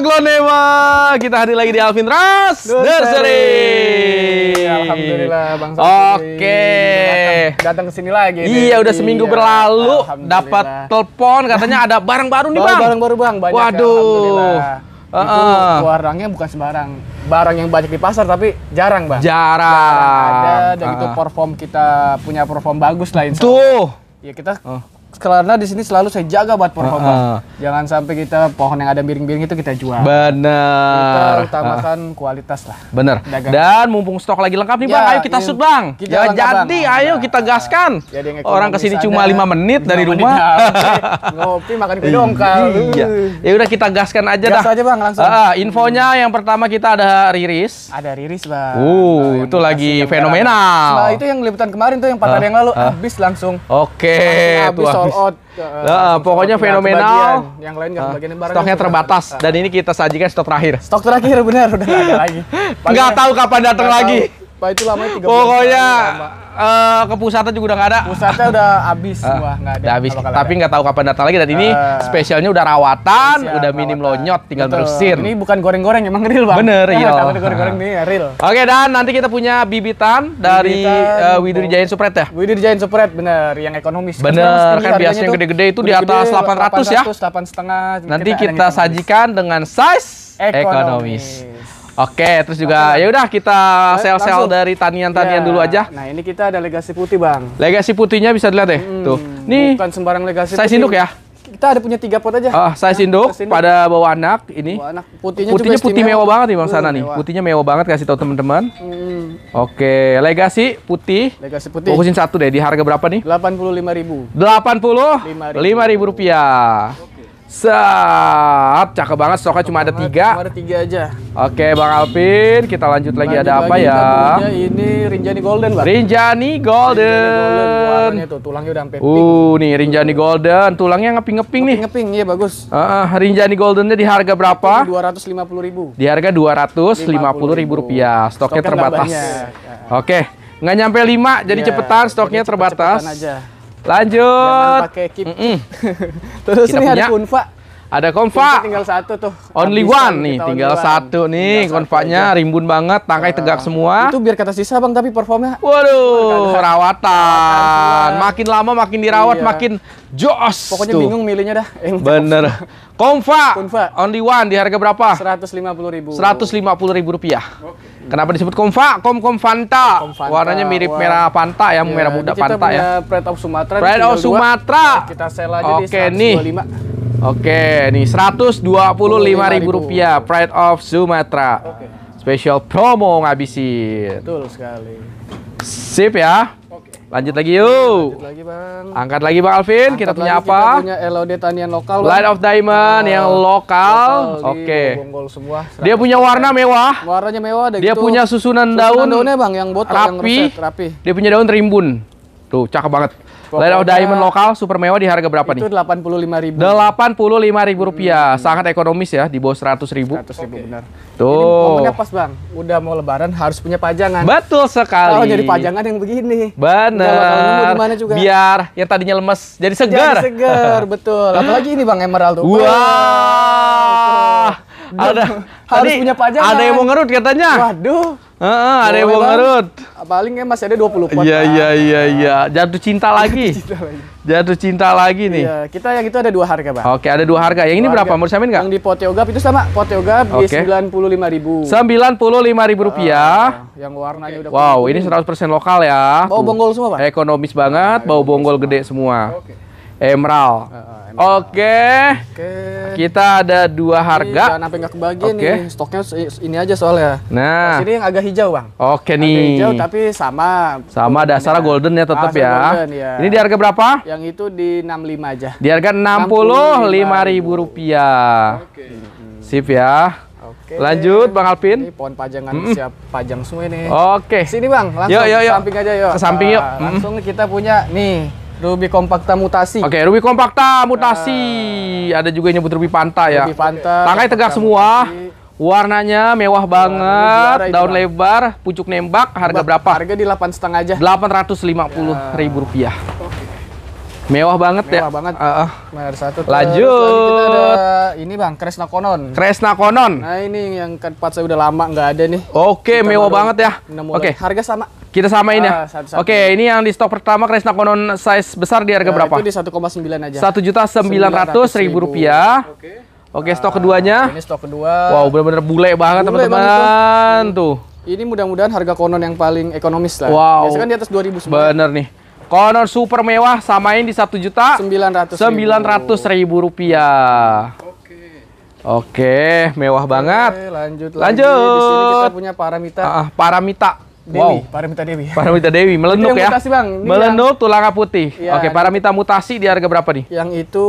Aglonema. Kita hadir lagi di Alvin Ras Nursery. Alhamdulillah Bang Oke. Datang, ke sini lagi. Iya, udah seminggu iya. berlalu dapat telepon katanya ada barang baru nih, Bang. Barang baru, Bang. Banyak Waduh. Ya, Uh, itu barangnya bukan sembarang barang yang banyak di pasar tapi jarang bang jarang, jarang ada dan uh, itu perform kita punya perform bagus lah tuh ya kita uh karena di sini selalu saya jaga buat pohon uh, ah, uh. Ah. Jangan sampai kita pohon yang ada miring-miring itu kita jual. Benar. Kita utamakan uh. kualitas lah. Benar. Dan mumpung stok lagi lengkap nih ya, Bang, ayo kita shoot Bang. Kita ya, jadi bang. ayo nah, kita nah. gaskan. Ya, Orang kesini cuma lima menit 5 dari rumah. Ngopi makan kue dongkal. Iya. Ya udah kita gaskan aja Gas dah. aja Bang langsung. Uh, infonya yang pertama kita ada Riris. Ada Riris Bang. Uh, oh, itu lagi fenomenal. Nah, itu yang liputan kemarin tuh yang 4 yang lalu habis langsung. Oke. Habis Eh, sold out. Uh, pokoknya out fenomenal. Yang lain nggak kebagian barang. Stoknya terbatas uh, dan ini kita sajikan stok terakhir. Stok terakhir benar udah nggak ada lagi. Nggak tahu kapan datang lagi. Pak itu lama tiga Pokoknya uh, ke pusatnya juga udah nggak ada. Pusatnya udah habis uh, nggak ada. Udah habis. Tapi nggak tahu kapan datang lagi dan ini eh, spesialnya udah rawatan, siap, udah minim rawatan. lonyot, tinggal Betul. Ini bukan goreng-goreng, emang real, Bang. Bener, iya. iya. goreng-goreng ini ya, real. Oke, okay, dan nanti kita punya bibitan, bibitan dari uh, Widuri Jain Supret ya. Widuri Jain Supret, bener, yang ekonomis. Kan bener, kan biasanya yang gede-gede itu di atas 800, 800 ya. 800, setengah. Nanti kita sajikan dengan size ekonomis. Oke, terus juga ya udah kita eh, sel-sel dari tanian-tanian ya. dulu aja. Nah, ini kita ada legasi putih, Bang. Legasi putihnya bisa dilihat ya. Hmm, Tuh. Nih. Bukan sembarang legasi. Saya sinduk ya. Kita ada punya tiga pot aja. Uh, saya sinduk, pada bawa anak ini. Bawa anak. Putihnya, putihnya juga putih mewah banget nih Bang uh, Sana nih. Putihnya mewah banget kasih tahu teman-teman. Hmm. Oke, legasi putih. Legasi putih. Fokusin satu deh di harga berapa nih? 85.000. lima ribu rupiah. Sap, cakep banget. Stoknya cuma ada tiga. Cuma ada tiga aja. Oke, Bang Alvin, kita lanjut, lagi. Ada apa ya? Ini Rinjani Golden, Bang. Rinjani Golden. Rinjani tuh, tulangnya udah sampai Uh, nih Rinjani Golden. Tulangnya ngeping-ngeping nih. Ngeping, iya bagus. Ah Rinjani Goldennya di harga berapa? Dua ratus lima puluh ribu. Di harga dua ratus lima puluh ribu rupiah. Stoknya, terbatas. Ya. Oke, nggak nyampe lima, jadi iya, cepetan. Stoknya terbatas. Lanjut. Jangan pakai kip. Mm -mm. Terus kita ini punya. ada Unfa. Ada komfa, Tinggal satu tuh. Only one nih, tinggal one. satu nih satu rimbun banget, tangkai uh, tegak ah. semua. Itu biar kata sisa Bang tapi performnya. Waduh, rawatan. Makin lama makin dirawat iya. makin joss. Pokoknya tuh. bingung milihnya dah. Bener. Konfa. Konfa. Only one di harga berapa? Seratus Seratus lima lima puluh ribu. puluh ribu rupiah. Okay. Kenapa disebut komfa? Kom kom Fanta. Fanta. Warnanya mirip merah Fanta ya, yeah. merah muda pantai ya. Pride of Sumatera. Pride of Sumatera. kita sell aja okay, di 125. Oke, nih lima ribu rupiah Pride of Sumatra Oke. Special promo ngabisin. Betul sekali. Sip ya. Oke. Lanjut lagi yuk. Lanjut lagi, Bang. Angkat lagi Bang Alvin, Angkat kita punya apa? Kita punya LOD tanian lokal. Light of Diamond oh, yang ah, lokal. lokal Oke. Di Dia punya warna mewah. Warnanya mewah Dia gitu. punya susunan, susunan daun. Daunnya Bang yang botol rapi. yang rapi. Dia punya daun rimbun. Tuh, cakep banget. Pokoknya, Layout diamond lokal super mewah di harga berapa itu nih? Itu 85 ribu. ribu rupiah. Hmm. Sangat ekonomis ya, di bawah 100 ribu. 100 ribu okay. benar. Tuh. Ini pas bang, udah mau lebaran harus punya pajangan. Betul sekali. Kalau jadi pajangan yang begini. Benar. juga. Biar yang tadinya lemes jadi segar. Jadi segar, betul. Apalagi ini bang Emerald tuh. Wah. Ada harus punya pajangan. Ada yang mau ngerut katanya. Waduh. Heeh, uh, ada wong ngerut. Paling ya masih ada 20 puluh. Iya iya iya iya. Jatuh cinta lagi. Jatuh cinta lagi. nih. Iya, kita yang itu ada dua harga, pak. Oke, ada dua harga. Yang dua ini berapa? Mau disamain nggak? Yang di pot itu sama lima ribu. okay. di lima ribu rupiah. Ah, yang warnanya okay. udah Wow, ini seratus persen lokal ya. Bau bonggol semua, Pak. Ekonomis banget, ah, bau bonggol gede semua. Oke. Okay. Emerald. Uh, uh. Oke. Oke. Kita ada dua iya, harga. jangan sampai nggak kebagi Oke. nih. Stoknya ini aja soalnya. Nah. sini yang agak hijau, Bang. Oke agak nih. hijau tapi sama. Sama dasarnya golden ya tetap ya. Golden, ya. Ah, ya. Iya. Ini di harga berapa? Yang itu di 65 aja. Di harga enam puluh ribu rupiah. Oke. Sip ya. Oke. Lanjut Bang Alvin. Ini pohon pajangan mm siap pajang semua ini. Oke. Sini Bang, langsung yuk, yuk, yuk. samping aja yuk. Ke samping ah, yuk. langsung kita punya nih Ruby Compacta mutasi. Oke, okay, Ruby Compacta mutasi. Uh, Ada juga yang nyebut Ruby Panta ya. Ruby Panta. Tangkai tegak semua. Mutasi. Warnanya mewah banget, daun lebar, pucuk nembak, harga Bak, berapa? Harga di delapan setengah aja. Delapan ratus lima puluh ya. ribu rupiah. Mewah banget Mewah ya. Mewah banget. Uh, uh. Mayor satu. Lanjut. Kita ada ini Bang, Kresna Konon. Kresna Konon. Nah, ini yang keempat saya udah lama nggak ada nih. Oke, okay, mewah banget ya. Oke. Okay. Harga sama. Kita samain ya. Uh, Oke, okay, ini yang di stok pertama Kresna Konon size besar di harga uh, berapa? Itu di 1,9 aja. satu juta sembilan ratus ribu rupiah. Oke. Okay. Oke, okay, stok keduanya. Uh, ini stok kedua. Wow, benar-benar bule banget teman-teman. Tuh. Ini mudah-mudahan harga konon yang paling ekonomis lah. Wow. Biasanya kan di atas 2000 sebenarnya. Bener nih. Konon super mewah samain di satu juta sembilan ratus ribu rupiah. Oke, Oke mewah Oke, banget. Lanjut, lanjut. Lagi. Di sini kita punya paramita. Uh, paramita Dewi, wow. Paramita Dewi. Paramita Dewi melenduk ya. Mutasi, Bang. melenduk yang... tulang putih. Ya, Oke, Paramita mutasi di harga berapa nih? Yang itu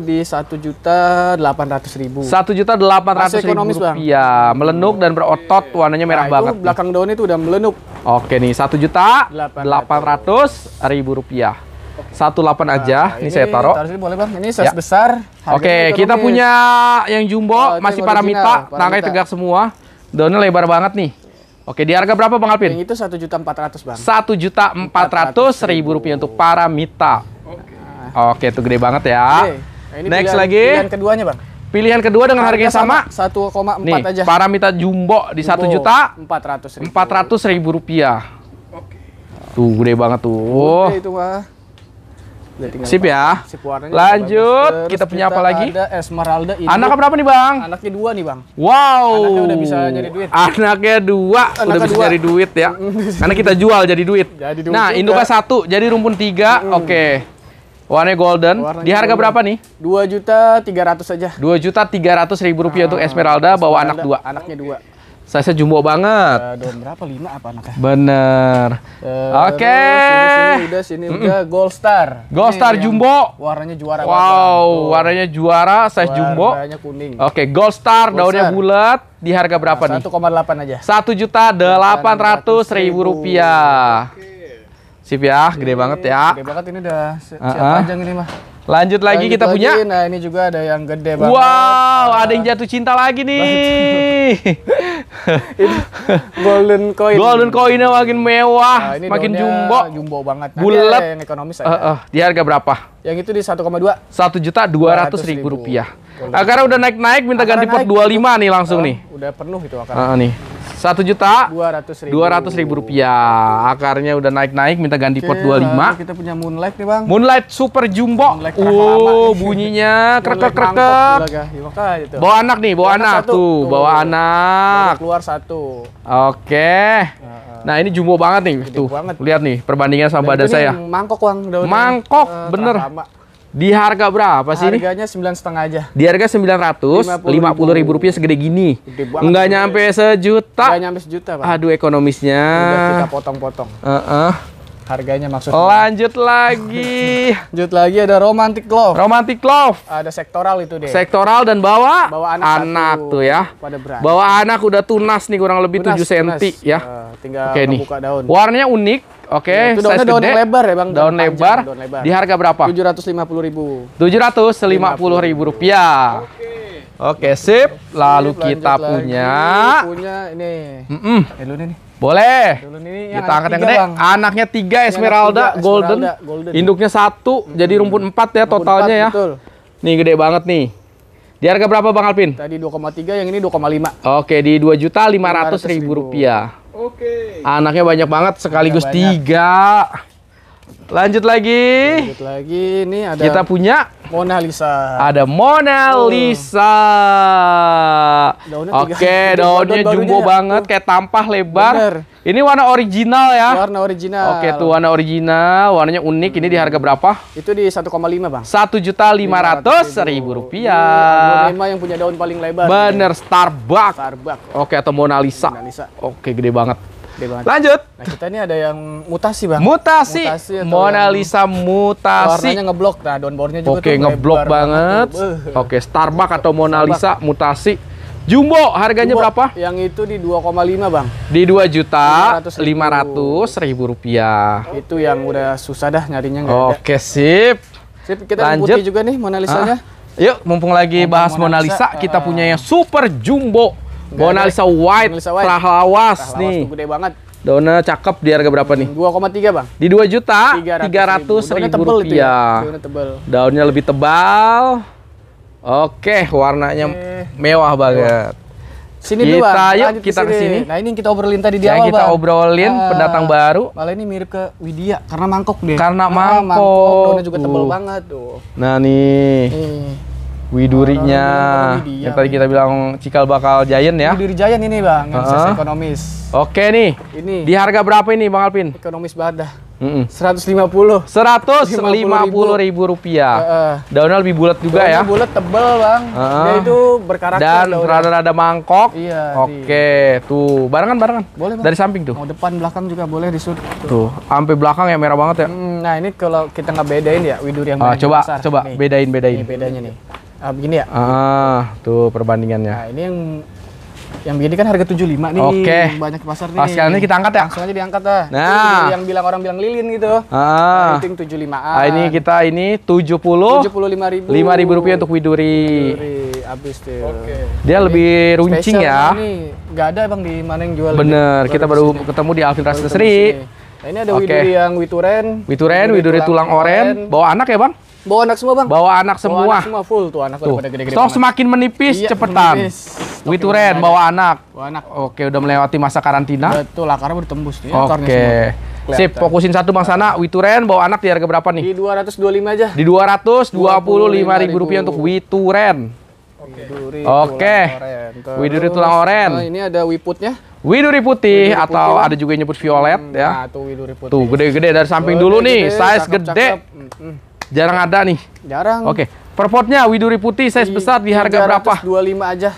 di satu juta delapan ratus ribu. Satu juta delapan ratus ribu rupiah. Bang. Melenduk dan berotot, warnanya merah nah, banget. belakang daunnya itu udah melenduk. Oke nih, satu juta delapan ratus ribu rupiah satu delapan nah, aja. Nah, ini, ini saya taruh. Ini boleh bang. Ini ya. size ya. besar. Oke, okay, kita punya yang jumbo, oh, masih paramita, original, paramita, tangkai tegak semua. Daunnya lebar banget nih. Oke, di harga berapa Bang Alvin? Yang itu satu juta empat ratus Bang. Satu juta empat ratus ribu rupiah untuk para mita. Oke. Oke, itu gede banget ya. Oke. Nah, ini Next pilihan, lagi. Pilihan keduanya Bang. Pilihan kedua dengan harga yang sama. Satu koma empat aja. Para mita jumbo di satu juta empat ratus ribu. Empat ratus ribu rupiah. Oke. Tuh gede banget tuh. Oke itu mah. Sip ya. Sip Lanjut, kita, kita punya apa lagi? Ada Esmeralda ini. Anaknya berapa nih, Bang? Anaknya dua nih, Bang. Wow. Anaknya udah bisa nyari duit. Anaknya dua, Anaknya udah bisa dua. nyari duit ya. Karena kita jual jadi duit. Jadi duit nah, induknya satu, jadi rumpun tiga. Mm. Oke. Okay. Warnanya golden. Warnanya di harga berapa nih? Dua juta tiga ratus aja. Dua juta tiga ratus ribu rupiah ah, untuk Esmeralda, Esmeralda bawa anak dua. Anaknya dua. Saya jumbo banget. Uh, daun berapa? Lima apa anaknya? Bener. Uh, Oke. Okay. Sini, sini udah, sini mm -mm. udah. Gold Star. Gold Ini Star Jumbo. Warnanya juara. Wow, warnanya juara. Saya jumbo. Warnanya kuning. Oke, okay, Gold Star. Gold daunnya bulat. Di harga berapa nah, 1, nih? 1,8 aja. Satu juta delapan ratus ribu rupiah. Okay. Sip ya, gede Jadi, iya, banget ya. Gede banget ini udah siap uh -huh. panjang ini mah. Lanjut lagi Lanjut kita lagi. punya. Nah, ini juga ada yang gede banget. Wow, nah. ada yang jatuh cinta lagi nih. golden coin. Golden coinnya makin mewah, nah, makin jumbo. Jumbo banget. Bulat. Ekonomis eh, aja. Uh, uh, di harga berapa? Yang itu di 1,2? 1 juta 200 gitu. gitu. ribu rupiah. Akarnya udah naik-naik minta ganti pot 25 nih langsung nih. Udah penuh itu akarnya. Uh, nih. 1 juta 200 ribu. ribu rupiah. Akarnya udah naik-naik minta ganti Oke, pot 25. Kita punya Moonlight nih, Bang. Moonlight Super Jumbo. Moonlight oh, bunyinya krek-krek-krek. Bawa anak nih, bawa, anak, tuh. bawa anak. keluar satu. Oke. Nah, ini jumbo banget nih Gede tuh. Banget. Lihat nih perbandingan sama Dan badan saya. Mangkok, Bang. Daun mangkok, ini. Eh, bener. Terlama. Di harga berapa sih Harganya sembilan setengah aja. Di harga sembilan ratus lima puluh ribu rupiah segede gini. Enggak nyampe sejuta. Enggak nyampe sejuta, Pak. Aduh ekonomisnya. Udah kita potong-potong. Uh -uh harganya maksudnya. Lanjut lagi. Lanjut lagi ada romantic love. Romantic love. Ada sektoral itu deh. Sektoral dan bawa bawa anak, anak tuh ya. Bawa anak udah tunas nih kurang lebih tunas, 7 cm tunas. ya. Uh, tinggal okay, buka daun. Warnanya unik. Oke, okay, ya, daun daun lebar ya bang. Daun, daun, lebar. daun lebar. Di harga berapa? Tujuh ratus lima puluh ribu. Tujuh ratus lima puluh ribu rupiah. Oke, okay. okay, sip. Lalu sip, kita punya. Lagi. Punya ini. Mm -mm. ini. Boleh. ini kita angkat yang gede. Bang. Anaknya tiga Esmeralda, tiga, Golden. Esmeralda, golden. Induknya satu, hmm. jadi rumput empat ya rumput totalnya 4, ya. Betul. Nih gede banget nih. Di harga berapa Bang Alpin? Tadi 2,3, yang ini 2,5. Oke, di dua juta lima ratus ribu rupiah. Oke. Anaknya banyak banget, sekaligus banyak, tiga. Lanjut lagi. Lanjut lagi. Ini ada Kita punya Mona Lisa. Ada Mona Lisa. Oh. Oke, tiga. daunnya jumbo ya. banget kayak tampah lebar. Bener. Ini warna original ya. Warna original. Oke, itu tuh warna original, warnanya unik. Ini di harga hmm. berapa? Itu di 1,5, Bang. Satu juta lima ratus ribu rupiah. Iya, yang punya daun paling lebar. Bener, Starbucks. Starbucks. Oke, atau Mona Lisa. Mona Lisa. Oke, gede banget banget. Lanjut. Nah, kita ini ada yang mutasi, Bang. Mutasi. mutasi Mona Lisa mutasi. Warnanya ngeblok. Nah, downboardnya juga Oke, ngeblok banget. banget Oke, Starbucks atau Mona Lisa mutasi. Jumbo harganya Jumbo, berapa? Yang itu di 2,5 bang. Di 2 juta 500 ribu, ribu rupiah. Itu yang udah susah dah nyarinya nggak Oke sip. Sip kita lanjut putih juga nih Mona Lisa nya. Ah. Yuk mumpung lagi mumpung bahas Mona Lisa, Mona Lisa kita uh, punya yang super jumbo. Bonalisa White, Bonalisa White. Prahlawas, Prahlawas nih. Tuh gede banget. Daunnya cakep di harga berapa nih? 2,3 bang. Di 2 juta, 300, 300 ribu, tebel rupiah. Itu ya. Daunnya Daunnya lebih tebal. Oke, warnanya Oke. mewah banget. Sini kita, dulu bang. Yuk, kita ke sini. Nah ini yang kita obrolin tadi di yang awal kita bang. obrolin uh, pendatang baru. Malah ini mirip ke Widya karena mangkok deh. Karena nah, mangkok. mangkok. Daunnya juga tebal uh. banget tuh. Nah nih. nih. Widurinya, Widuri, yang tadi kita bilang cikal bakal Giant ya. Widuri Giant ini bang, yang uh -huh. ekonomis. Oke nih. Ini. Di harga berapa ini bang Alpin Ekonomis banget dah. Seratus lima puluh. Seratus lima puluh ribu rupiah. Uh, uh. Daunnya lebih bulat juga Daunnya ya. Bulat tebel bang. Uh, -huh. Dia itu berkarakter. Dan rada-rada mangkok. Iya. Oke, di... tuh barengan barengan. Boleh bang. Dari samping tuh. Mau depan belakang juga boleh disut. Tuh, sampai belakang ya merah banget ya. Hmm, nah ini kalau kita nggak bedain ya widuri yang. Uh, coba besar. coba nih. bedain bedain. Ini bedanya nih. Ah, begini ya? Ah, tuh perbandingannya. Nah, ini yang yang begini kan harga 75 nih. Oke. Okay. Banyak di pasar nih. Pas ini kita angkat ya? Langsung aja diangkat lah. Nah. yang bilang orang bilang lilin gitu. Ah. Nah, itu yang 75 ah, ini kita ini 70 75.000. ribu. ribu rupiah untuk widuri. Widuri, habis tuh. Oke. Okay. Dia ini lebih runcing ya. Ini nggak ada bang di mana yang jual. Bener, kita baru kesini. ketemu di Alvin Rasa Sri. Nah, ini ada okay. widuri yang wituren. Wituren, widuri, widuri tulang, tulang oren. Bawa anak ya bang? Bawa anak semua bang. Bawa anak semua. Bawa anak semua full tuh anak tuh. gede-gede. Stok semakin menipis iya, cepetan. Wituren bawa anak. Bawa anak. Oke udah melewati masa karantina. Betul karena udah tembus nih. Ya, Oke. Sip, fokusin satu Bang Sana, Wituren bawa anak di harga berapa nih? Di 225 aja. Di 225 ribu rupiah untuk Wituren. Oke. Okay. Widuri tulang oren. Oh, ini ada wiputnya. Widuri putih widuri atau putih. ada juga yang nyebut violet hmm, ya. Nah, tuh gede-gede dari samping dulu gede, nih, size cakep, gede. Cakep. Hmm. hmm. Jarang ada nih. Jarang. Oke. Okay. Perpotnya Widuri Putih size besar di harga berapa? lima aja.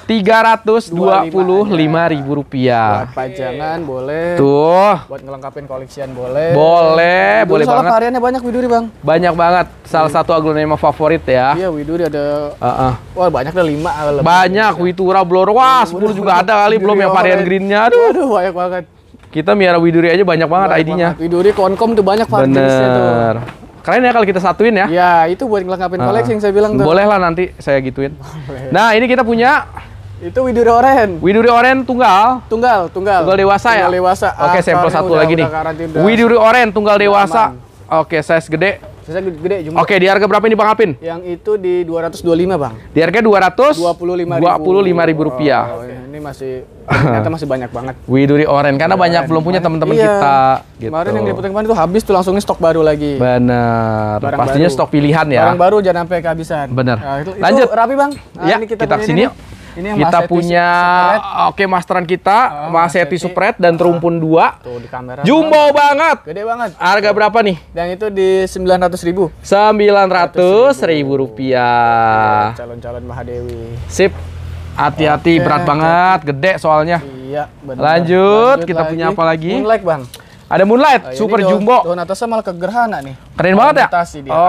puluh lima ribu rupiah. Buat pajangan Oke. boleh. Tuh. Buat ngelengkapin koleksian boleh. Boleh, boleh banget. variannya banyak Widuri, Bang. Banyak banget. Salah Widuri. Iya. satu aglonema favorit ya. Iya, Widuri ada uh -uh. Wah, banyak ada 5 lebih. Banyak Widura, Blor. Wah, 10 iya, juga ada kali belum yang varian greennya. Aduh. Aduh, banyak banget. Kita Miara Widuri aja banyak banget ID-nya. Widuri Konkom tuh banyak varian Bener. Keren ya kalau kita satuin ya. Ya, itu buat ngelengkapin uh, koleksi yang saya bilang tuh. Boleh lah nanti saya gituin. Boleh. Nah, ini kita punya itu Widuri Oren. Widuri Oren tunggal. Tunggal, tunggal. Tunggal dewasa ya? tunggal ya. Dewasa. Oke, sampel satu udah, lagi udah nih. Widuri Oren tunggal dewasa. Aman. Oke, size gede Sisa gede Oke, di harga berapa ini Bang Apin? Yang itu di 225, Bang. Di harga 200 25 ribu. 25 ribu rupiah. Oh, okay. Iya. ini masih ternyata masih banyak banget. Widuri oren karena Widuri banyak belum punya teman-teman iya. kita gitu. Kemarin yang liputan kemarin itu habis tuh langsungnya stok baru lagi. Benar. Pastinya baru. stok pilihan ya. Barang baru jangan sampai kehabisan. Benar. Nah, itu, Lanjut. rapi, Bang. Nah, ya, ini kita, kita sini yuk. Ini yang kita Mas punya oke okay, masteran kita, oh, Mas, Mas Eti Supret dan Terumpun ah, dua Tuh di kamera. Jumbo banget. banget. Gede banget. Harga berapa nih? yang itu di sembilan ratus ribu. sembilan ratus ribu rupiah. Calon-calon Mahadewi. Sip. Hati-hati berat banget, gede soalnya. Iya, Lanjut, Lanjut kita lagi. punya apa lagi? Moonlight, Bang. Ada Moonlight, oh, iya, Super Jumbo. Daun atasnya malah kegerhana nih. Keren banget ya?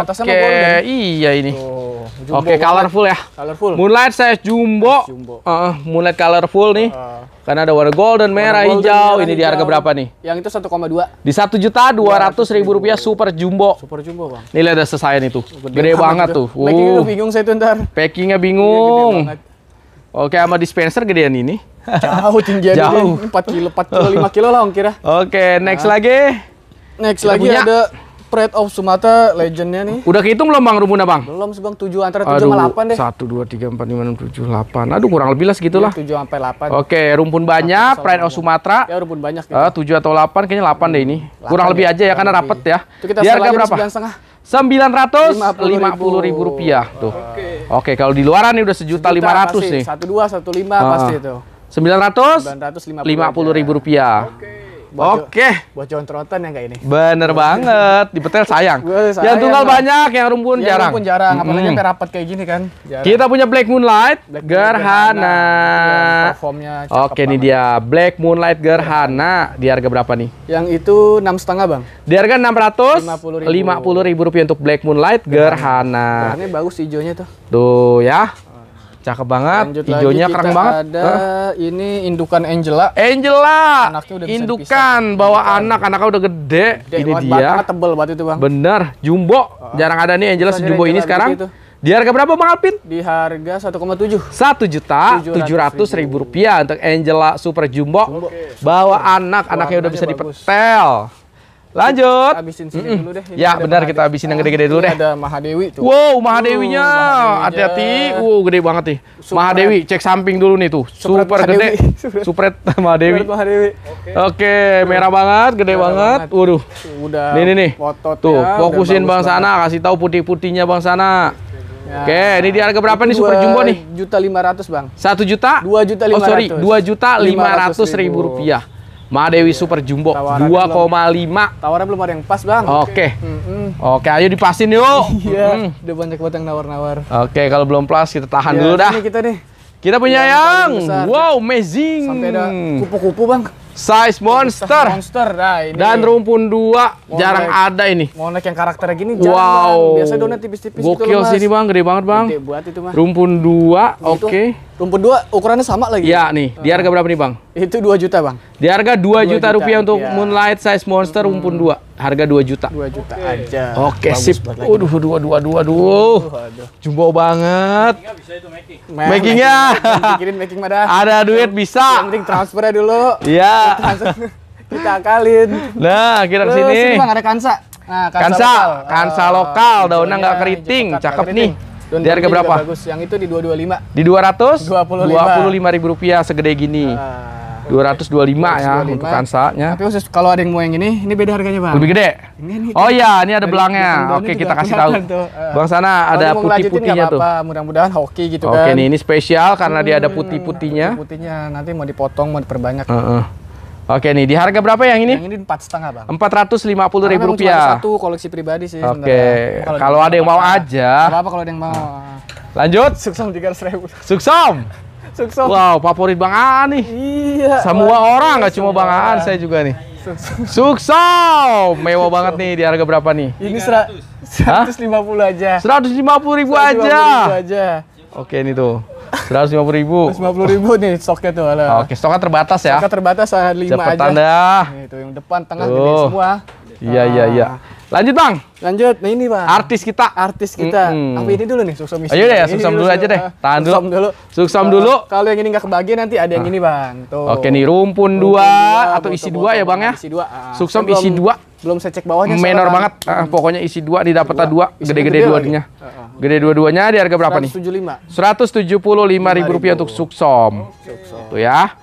Oke, iya ini. Oh, Oke, colorful ya. Colorful. Moonlight saya Jumbo. Jumbo. Uh, Moonlight colorful nih. Uh. Karena ada warna golden, merah, golden, hijau. ini di harga berapa nih? Yang itu 1,2. Di satu juta iya, dua ratus ribu rupiah Super Jumbo. Super Jumbo bang. Nilai ada sesayan itu. Gede, gede banget, banget tuh. Packingnya uh. bingung saya tuh ntar. Packingnya iya, bingung. Oke, sama dispenser gedean ini. Jauh tinggi jauh. Deh, kilo, empat kilo, lima kilo lah ongkirnya. Oke, nah. next nah. lagi. Next Kita lagi punya. ada Pride of Sumatra legendnya nih. Udah kehitung belum Bang Rumuna Bang? Belum sih Bang, 7 antara 7 Aduh, sama 8 deh. 1 2 3 4 5 6 7 8. Aduh kurang lebih lah segitulah. Iya, ya, sampai 8. Oke, rumpun banyak, Pride of Sumatra. Ya rumpun banyak gitu. Eh, uh, 7 atau 8 kayaknya 8 deh ini. kurang ya, lebih aja ya karena rapet ya. Itu kita Di harga berapa? lima puluh ribu rupiah tuh. Oke. Okay. okay, kalau di luaran nih udah sejuta lima ratus nih. Satu dua, satu lima ah. pasti itu. 950 ribu rupiah. Oke. Okay. Buat Oke. Buat John ya kayak ini? Bener banget. Di sayang. sayang. Yang tunggal bang. banyak, yang rumpun ya, jarang. rumpun jarang. Apalagi mm -hmm. rapat kayak gini kan. Jarang. Kita punya Black Moonlight Black Gerhana. Iya, performnya Oke ini dia Black Moonlight Gerhana. Di harga berapa nih? Yang itu enam setengah bang. Di harga enam ratus lima puluh ribu rupiah untuk Black Moonlight Gerhana. Gerhana bagus hijaunya tuh. Tuh ya. Cakep banget. videonya Hijaunya keren banget. Ada ini indukan Angela. Angela. Anaknya udah indukan bisa bawa indukan. anak, anaknya udah gede. gede ini dia. tebel banget itu, Bang. Bener, jumbo. Oh. Jarang ada nih Angela sejumbo ini sekarang. Begitu. Di harga berapa Bang Alpin? Di harga 1,7. Satu juta tujuh ratus ribu rupiah untuk Angela Super Jumbo. Jumbo. Bawa anak, anaknya udah bisa bagus. dipetel. Lanjut. Habisin sini mm -mm. dulu deh. ya, benar kita habisin yang gede-gede dulu deh. Ada Mahadewi tuh. Wow, Mahadewinya. Uh, Hati-hati. Uh, wow, gede banget nih. Supret. Mahadewi, cek samping dulu nih tuh. Supret Super gede. Supret, Supret Mahadewi. Supret Mahadewi. Oke, okay. okay, merah banget, gede merah banget. banget. Waduh. Udah. Nih nih nih. tuh, ya, fokusin Bang banget. kasih tahu putih-putihnya Bang sana. Ya. Oke, ini di harga berapa nih Super Jumbo nih? Juta lima ratus bang. Satu juta? Dua juta lima ratus. Oh sorry, dua juta lima ratus ribu rupiah. Madewi Super Jumbo 2,5. Tawaran belum ada yang pas, Bang. Oke. Okay. Mm hmm. Oke, ayo dipasin yuk. Iya, mm udah banyak banget yang nawar-nawar. Oke, kalau belum plus kita tahan ya, dulu dah. kita nih. Kita punya iya, yang, yang wow, amazing. Sampai ada kupu-kupu, Bang. Size monster. Monster. Nah, ini. Dan rumpun dua monek. jarang ada ini. Monek yang karakternya gini jarang. Wow. Biasa donat tipis-tipis gitu Gokil sih ini, Bang. Gede banget, Bang. Gede buat itu, mah. Rumpun dua, oke. Okay. Rumput dua ukurannya sama lagi. Iya nih. Di harga berapa nih bang? Itu dua juta bang. Di harga dua juta, rupiah untuk ya. Moonlight Size Monster hmm. dua. Harga dua juta. Dua juta okay. aja. Oke okay, sip. Waduh, dua, dua, dua, dua. Jumbo banget. Makingnya bisa itu making. Makingnya. making ada. Ada duit bisa. Yang penting transfernya dulu. Iya. Kita akalin. Nah, kita kesini. Terus bang ada kansa. Nah, kansa, kansa lokal, kansa lokal. Oh, daunnya iya, nggak keriting, cakep nih. Di harga berapa? Bagus. Yang itu di 225. Di 200? 25. ribu rupiah segede gini. Uh, 225, 225 ya untuk kansanya. Tapi khusus kalau ada yang mau yang ini, ini beda harganya, Bang. Lebih gede? Ini, ini, oh iya, ini ada belangnya. Oke, kita kasih tahu. Tuh. Uh. Bang sana ada putih-putihnya tuh. Mudah-mudahan hoki gitu Oke, kan. Oke, ini ini spesial karena hmm, dia ada hmm, putih-putihnya. Putih-putihnya nanti mau dipotong, mau diperbanyak. Uh -uh. Oke nih, di harga berapa yang ini? Yang ini empat setengah bang. Empat ratus lima puluh ribu rupiah. Satu koleksi pribadi sih. Oke. Okay. Kalau ada yang mau aja. Apa kalau ada yang mau. Lanjut. Suksom tiga ratus ribu. Suksom. Suksom. Wow, favorit bang Aan nih. Iya. Semua bang. orang nggak cuma bang Aan, saya juga nih. Suksom. Mewah banget nih di harga berapa nih? Ini seratus lima puluh aja. Seratus lima puluh ribu aja. Oke ini tuh. Seratus lima puluh ribu. Seratus lima puluh ribu nih stoknya tuh. Oke, ah, Oke, stoknya terbatas ya. Stoknya terbatas ada lima Cepetan aja. Cepetan dah. Nih, yang depan tengah gede semua. Iya iya nah. iya. Lanjut bang. Lanjut. Nah ini bang. Artis kita. Artis kita. Mm -hmm. Apa ini dulu nih suksom misi? Ayo deh ya suksom dulu, dulu aja deh. Tahan dulu. Suksom dulu. Suksom dulu. Kalau yang ini nggak kebagian nanti ada yang uh. ini bang. Tuh. Oke nih rumpun, rumpun dua, dua atau isi dua ya bang ya. Isi dua. Uh, ah, Suksom isi dua. Belum saya cek bawahnya. Menor banget. pokoknya isi dua didapetnya dua. Gede-gede dua duanya. Gede dua-duanya di harga berapa 175. nih? 175. lima ribu rupiah untuk suksom. Suksom. Tuh ya.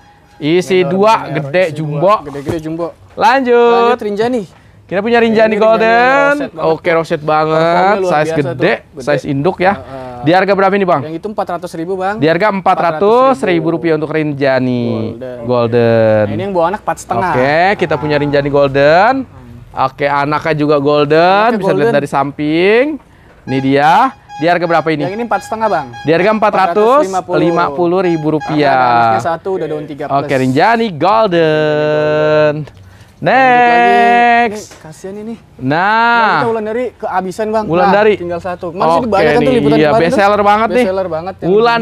Isi dua gede isi jumbo. Gede-gede jumbo. Lanjut. Lanjut Rinjani. Kita punya Rinjani Ini Golden. Rinjani roset Oke, roset banget. Size gede, gede. size induk ya. Ah, ah. Di harga berapa ini, Bang? Yang itu 400 ribu bang. Di harga 400 ribu rupiah untuk Rinjani Golden. Golden. Nah, ini yang bawa anak 4,5. setengah. Oke, kita punya ah. Rinjani Golden. Oke, anaknya juga golden, Anaknya bisa golden. dilihat dari samping. Ini dia. Di harga berapa ini? Yang ini empat setengah bang. Di harga empat ratus lima puluh ribu rupiah. satu udah daun tiga Oke, Rinjani Golden. Next. Ini, kasihan ini. Nah, nah kita dari kehabisan bang. Bulan nah, dari tinggal satu. Masih okay, banyak kan nih. tuh liputan iya, best seller banget nih. Best seller banget.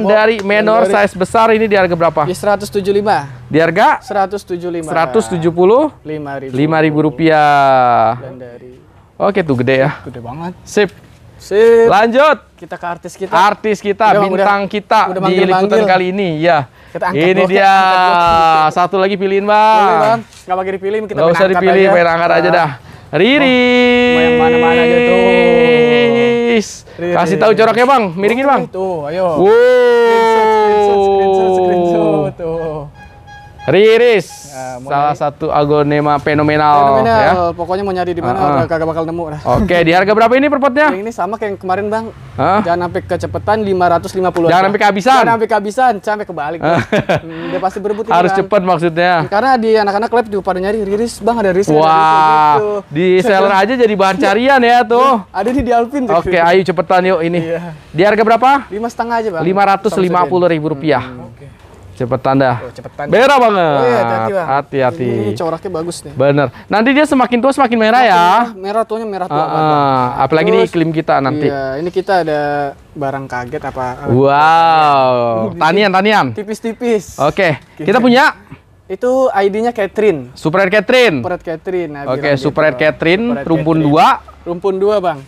dari menor size besar ini di harga berapa? Di lima. Di harga? Seratus tujuh 175. Seratus tujuh puluh lima ribu rupiah. dari. Oke tuh gede ya. Gede banget. Sip. Sip. Lanjut. Kita ke artis kita. Artis kita, udah, bintang udah, kita udah manggil, di liputan kali ini. Ya. Kita angkat ini blok, dia. Angkat Satu lagi pilihin, Bang. Boleh, Bang. Enggak pakai dipilih, kita Nggak usah dipilih, aja. pengen angkat aja dah. Oh. Riri. Oh, mau yang mana-mana aja tuh. Riris. Kasih tahu jaraknya, Bang. Miringin, Bang. Tuh, ayo. Wow. Screenshot, Screenshot, screenshot, screenshot, Riris, ya, salah nyari. satu agonema fenomenal. Fenomenal, ya. pokoknya mau nyari di mana uh -uh. kagak bakal nemu Oke, Oke, di harga berapa ini perpotnya? Yang ini sama kayak yang kemarin bang. Huh? Jangan sampai kecepatan 550. Jangan sampai kehabisan. Jangan sampai kehabisan, sampai kebalik. hmm, dia pasti berebut. Harus cepet cepat maksudnya. Karena di anak-anak lab juga pada nyari Riris bang ada Riris. Wah, gitu. di seller aja jadi bahan iya. carian ya tuh. Iya, ada di di Alvin. Oke, okay, ayo cepetan yuk ini. Iya. Di harga berapa? Lima setengah aja bang. Lima ratus lima puluh ribu rupiah. Hmm, Okay. Cepetan dah. Oh, cepetan. Merah banget. hati-hati. Oh, iya, Ini, ini coraknya bagus nih. Bener. Nanti dia semakin tua semakin merah ya. Merah, tuanya merah tua. Uh, uh, apalagi Terus, di iklim kita nanti. Iya, ini kita ada barang kaget apa. Wow. Tanian, tanian. Tipis-tipis. Oke. Okay. Kita punya itu ID-nya Catherine. Super Catherine. Super Catherine. Nah, Oke, okay, Super gitu. Catherine, rumpun dua, Rumpun dua Bang.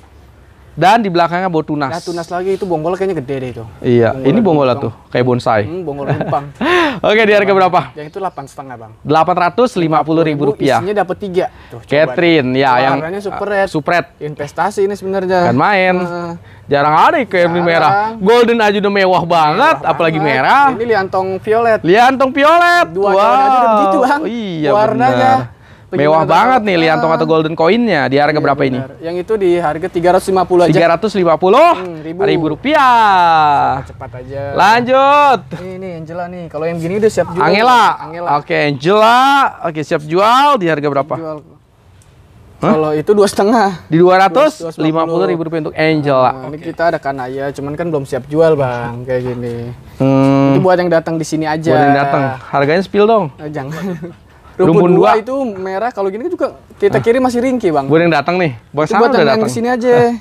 Dan di belakangnya bau tunas. Nah, tunas lagi itu bonggol kayaknya gede deh itu. Iya, bonggol ini bonggol lah tuh, kayak bonsai. Hmm, bonggol lumpang. Oke, di harga berapa? Yang itu delapan setengah bang. Delapan ratus lima puluh ribu rupiah. Isinya dapat tiga. Tuh, Catherine, ya Warnanya yang red. supret. Uh, supret. Investasi ini sebenarnya. Kan main. Uh, Jarang ada kayak Jarang. merah. Golden aja udah mewah banget, mewah apalagi banget. merah. Ini liantong violet. Liantong violet. Dua wow. aja udah begitu bang. Oh, iya, warnanya. Bener. Mewah banget nih Lianto atau Golden Coinnya di harga iya, berapa benar. ini? Yang itu di harga 350 aja. 350 hmm, ribu. ribu rupiah. Sangat cepat aja. Lanjut. Ini nih Angela nih. Kalau yang gini udah siap jual. Angela. Angela. Oke, Angela. Oke, siap jual di harga berapa? Huh? Kalau itu dua setengah. Di dua ratus lima puluh ribu rupiah untuk Angela. Nah, okay. Ini kita ada kanaya, cuman kan belum siap jual bang, kayak gini. Hmm. Itu buat yang datang di sini aja. Buat yang datang. Harganya spill dong. Eh, jangan. rumpun, rumpun dua, dua itu merah kalau gini kan juga kita ah. kiri masih ringki bang. Gue yang datang nih, bang sama udah datang. Sini aja.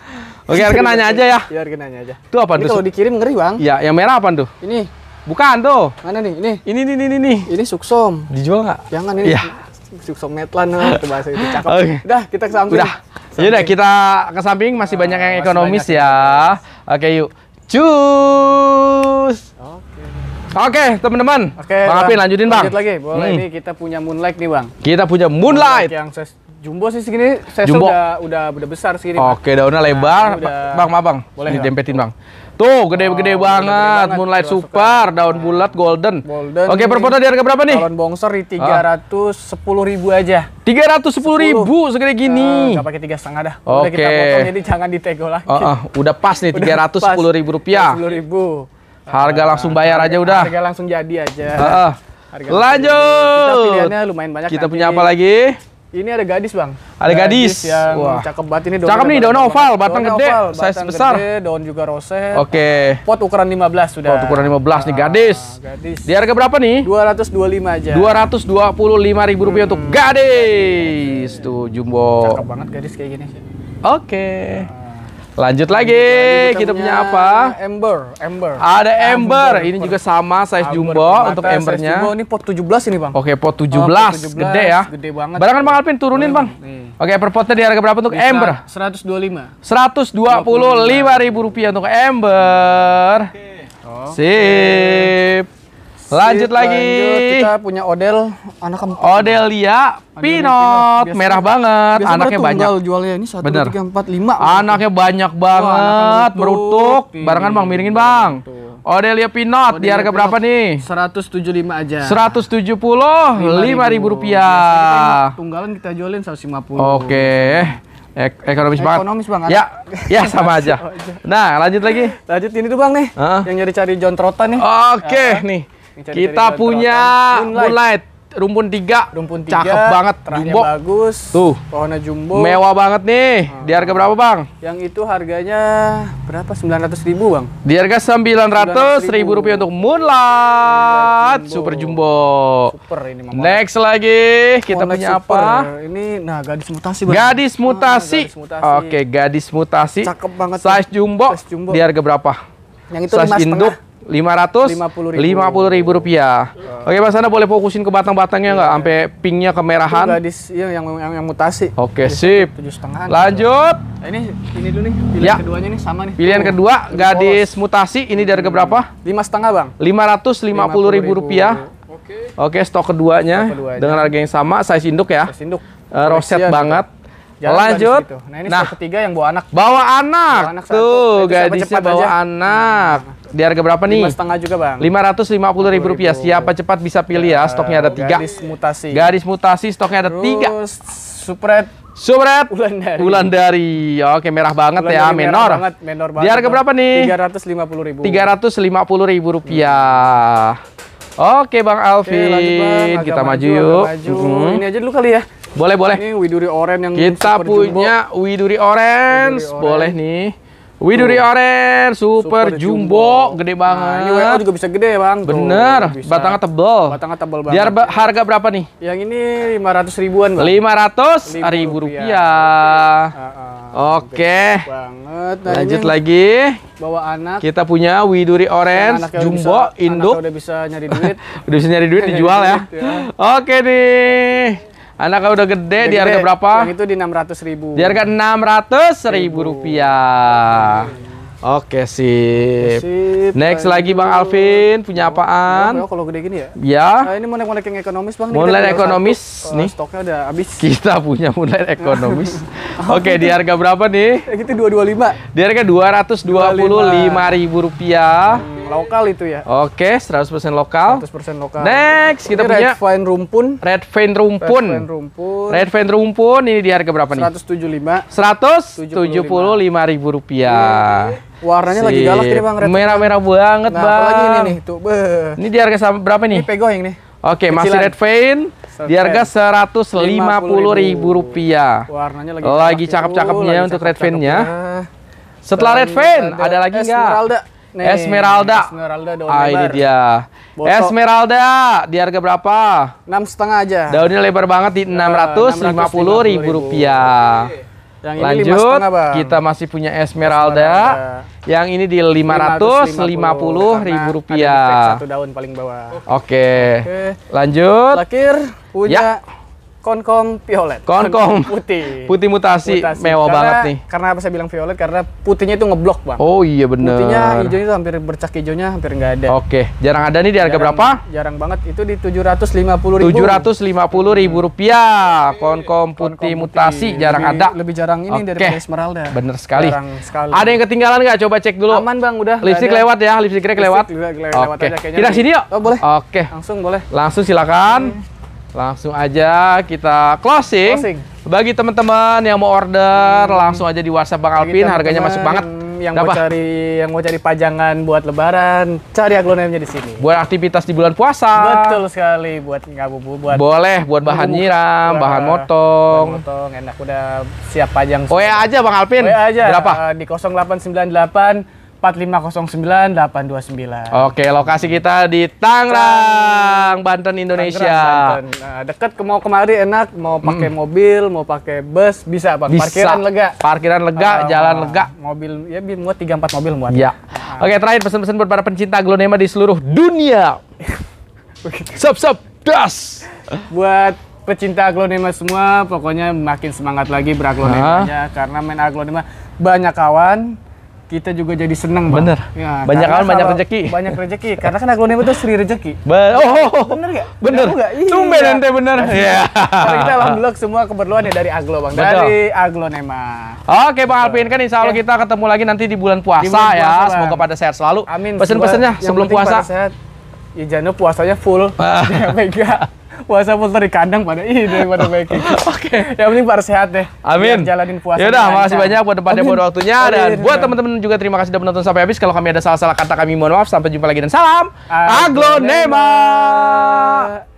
Oke, Arken nanya aja ya. Iya, Arken nanya aja. Itu apa tuh? Kalau dikirim ngeri bang. Iya, yang merah apa tuh? Ini. Bukan tuh. Mana nih? Ini. Ini ini ini ini. Ini suksom. Dijual nggak? Jangan ini. Iya. Suksom lah eh, itu bahasa itu cakep. Oke. Okay. Udah, kita ke samping. Udah. Ya udah kita ke samping masih ah, banyak yang ekonomis ya. Oke, yuk. Cus. Oh. Oke, okay, teman-teman. Oke. Okay, bang Apin lanjutin, Bang. Lanjut lagi. Boleh hmm. nih kita punya Moonlight nih, Bang. Kita punya Moonlight. moonlight yang ses jumbo sih segini, saya sudah udah udah udah besar segini. Oke, okay, daunnya nah, lebar. Nah, udah... Bang, maaf, Bang. Boleh dempetin, Bang. Tuh, gede-gede oh, banget. Gede banget. Moonlight Gila, Super, suka. daun nah. bulat golden. golden Oke, okay, foto di harga berapa nih? Daun bongsor di 310 ribu aja. 310 ribu segede gini. Enggak eh, uh, pakai tiga setengah dah. Oke. Okay. kita potong, jadi jangan ditego lagi. Uh, uh, udah pas nih 310 ribu rupiah. 10 ribu. Harga langsung bayar aja udah. Harga langsung jadi aja. Uh, harga Lanjut. Kita pilihannya lumayan banyak. Kita nanti. punya apa lagi? Ini ada gadis bang. Ada gadis. gadis yang Wah. cakep banget ini. cakep nih daun oval, batang gede, batang size besar. Gede, daun juga rose. Oke. Okay. Pot ukuran 15 sudah. Pot ukuran 15 belas nih ah, gadis. gadis. Di harga berapa nih? 225 aja. 225 ribu rupiah hmm. untuk gadis. gadis. Tuh jumbo. Cakep banget gadis kayak gini. Oke. Okay. Nah. Lanjut lagi, Lanjut kita, kita punya punya apa? Ember, Ember. Ada Ember, ah, ember. ini juga sama size ember. jumbo Mata untuk Embernya. Jumbo ini pot 17 ini, Bang. Oke, pot 17. Oh, ah, pot 17. Gede ya. Gede banget. Barangan Bang Alpin turunin, Bang. Nih. Iya. Oke, per potnya di harga berapa untuk Bisa Ember? 125. 125 ribu rupiah untuk Ember. Oke. Sip. Lanjut lagi. Lanjut, kita punya Odel anak empat. Odelia ya. Pinot. merah banget, biasanya anaknya banyak. jualnya ini satu, Bener. tiga, empat, lima. Anaknya banyak banget, Berutuk. Barengan bang, miringin bang. Odelia Pinot di harga berapa nih? 175 aja. 170 ribu rupiah. tunggalan kita jualin 150. Oke. Okay. Ek ekonomis, banget. Ekonomis banget. Ya, ya sama aja. Nah, lanjut lagi. Lanjut ini tuh Bang nih. Uh -huh. Yang nyari cari John Trotta nih. Oke, okay, ya. nih cari kita punya Moonlight. Moonlight rumpun tiga, rumpun tiga, cakep banget, jumbo bagus, tuh pohonnya jumbo, mewah banget nih. Hmm. Di harga berapa bang? Yang itu harganya berapa? Sembilan ratus ribu bang. Di harga sembilan ratus ribu rupiah untuk moonlight, jumbo. super jumbo. Super ini mama. Next lagi kita moonlight punya super. apa? Ini nah gadis mutasi bang. Gadis ah, mutasi. Ah, mutasi. Oke gadis mutasi. Cakep banget. Size jumbo. Size jumbo. Di harga berapa? Yang itu size induk lima ratus lima puluh ribu rupiah. Uh. Oke, Mas Anda boleh fokusin ke batang-batangnya nggak sampai pinknya kemerahan? Gadis iya yang, yang yang mutasi. Oke, okay, iya, sip. setengah. Lanjut. Nah, ini ini dulu nih, pilihan ya. keduanya nih sama nih. Pilihan oh, kedua gadis polos. mutasi ini dari berapa? Lima setengah, Bang. Lima ratus lima puluh ribu rupiah. Oke. Oke, stok keduanya, dengan harga yang sama, size induk ya. Size induk. Uh, roset banget. Juga Jalan Lanjut. Gitu. Nah, ini nah, ketiga yang bawa anak. Bawa anak. Bawa anak Tuh, gadisnya bawa aja. anak. Nah, nah. Di harga berapa nih? Lima setengah juga bang. Lima ratus lima puluh ribu rupiah. Siapa cepat bisa pilih ya. Stoknya ada tiga. Garis mutasi. Garis mutasi. Stoknya ada Terus, tiga. Supret. Supret. bulan dari Oke, merah banget Ulandari ya. Menor. banget, menor banget. Di harga berapa nih? Tiga ratus lima puluh ribu. Tiga ratus lima puluh ribu rupiah. Hmm. Oke, Bang Alvin. Kita maju, maju yuk. Maju. Hmm. Ini aja dulu kali ya. Boleh, boleh. Ini Widuri Orange yang kita punya jumbo. Widuri Orange. Boleh nih. Widuri oh. Orange super, super jumbo. jumbo, gede banget. Nah, ini WO juga bisa gede, Bang. Bener, batangnya tebel. Batangnya tebel banget. Biar ba harga berapa nih? Yang ini 500 ribuan, Bang. 500 ribu, rupiah. Oke. Banget. Nah, Lanjut lagi. Bawa anak. Kita punya Widuri Orange jumbo bisa, induk. udah bisa nyari duit. udah bisa nyari duit dijual ya. ya. Oke okay, nih. Anaknya udah gede, udah di harga gede. berapa? Yang itu di 600 ribu. Di harga 600 ribu, ribu. rupiah. Oke sip. sip. Next Ayo. lagi Bang Alvin punya apaan? Bro, ya, kalau gede gini ya. Ya. Nah, ini mau naik yang ekonomis Bang. naik ekonomis satu, nih. Uh, stoknya udah habis. Kita punya naik ekonomis. Oke, di harga berapa nih? Itu 225. Di harga ribu rupiah. Hmm lokal itu ya. Oke, 100% lokal. 100% lokal. Next, kita ini punya red vine rumpun. Red vine rumpun. Red vine rumpun. Red vine rumpun ini di harga berapa nih? 175. 175 ribu rupiah. Warnanya Sip. lagi galak ini Bang. Merah-merah banget, nah, Bang. Apalagi ini nih, tuh. Beuh. Ini di harga berapa nih? Ini yang nih. Oke, okay, masih red vein di harga lima puluh ribu rupiah. Warnanya lagi, lagi cakep-cakepnya ya, untuk cakep red veinnya. Setelah red vein ada, ada lagi nggak? Nih, Esmeralda. Esmeralda daun ah, lebar. ini dia. Botok. Esmeralda di harga berapa? Enam setengah aja. Daunnya lebar banget di eh, enam ratus lima puluh ribu rupiah. Oke. Yang ini Lanjut, 5 setengah, kita masih punya Esmeralda. Esmeralda. Yang ini di lima ratus lima puluh ribu nah, rupiah. Satu daun paling bawah. Oke. Okay. Okay. Lanjut. Lakir, punya. Ya. Konkom violet. Konkom putih. Putih mutasi, mutasi. mewah karena, banget nih. Karena apa saya bilang violet? Karena putihnya itu ngeblok, Bang. Oh iya bener. Putihnya hijaunya itu hampir bercak hijaunya hampir nggak ada. Oke, jarang ada nih di harga berapa? Jarang banget. Itu di tujuh ratus lima puluh ribu Tujuh ratus lima puluh ribu hmm. rupiah. Konkom putih, putih mutasi jarang ada. Lebih jarang ini dari daripada esmeralda. Bener sekali. sekali. Ada yang ketinggalan nggak? Coba cek dulu. Aman, Bang, udah. Lipstick lewat ya, lipstick lewat. lewat Oke. Aja, sini yuk. Oh, boleh. Oke. Langsung boleh. Langsung silakan. Hmm. Langsung aja kita closing. closing. Bagi teman-teman yang mau order, hmm. langsung aja di WhatsApp Bang Alpin harganya masuk banget. Yang Dapa? mau cari yang mau cari pajangan buat lebaran, cari aglonemnya di sini. Buat aktivitas di bulan puasa. Betul sekali buat ngabuburit buat Boleh buat bahan bubu, nyiram, buat, bahan motong. Bahan motong enak udah siap pajang. Oh ya aja Bang Alpin, Oh ya aja. Berapa? Uh, di 0898 4509829. Oke, lokasi kita di Tangerang, Banten, Indonesia. Dekat Nah, dekat ke mau kemari enak, mau pakai hmm. mobil, mau pakai bus bisa, Bang. Bisa. Parkiran lega. Parkiran lega, uh, jalan uh, lega. Mobil ya muat 3 4 mobil muat. Ya. Uh. Oke, terakhir pesan-pesan buat para pencinta Glonema di seluruh dunia. sup sup das. buat pecinta aglonema semua, pokoknya makin semangat lagi beraglonema uh. karena main aglonema banyak kawan, kita juga jadi senang bang. bener ya, banyak kan banyak rezeki banyak rezeki karena kan aku itu seri rezeki Bener. Oh, oh, oh, oh bener gak bener gak iya. tumben ente bener iya. iya. karena kita alhamdulillah semua keperluan ya dari Aglo bang Betul. dari Aglo Nema oke bang Alvin kan insya Allah ya. kita ketemu lagi nanti di bulan puasa, di bulan puasa ya bang. semoga pada sehat selalu amin pesen-pesennya sebelum puasa sehat, ya jangan puasanya full ah. mega puasa putar di kandang pada ini daripada baik Oke. Yang penting Pak sehat deh. Amin. jalanin puasa. Yaudah. udah, makasih banyak buat tempatnya buat waktunya Amin. dan buat teman-teman juga terima kasih sudah menonton sampai habis. Kalau kami ada salah-salah kata kami mohon maaf. Sampai jumpa lagi dan salam aglonema. aglonema.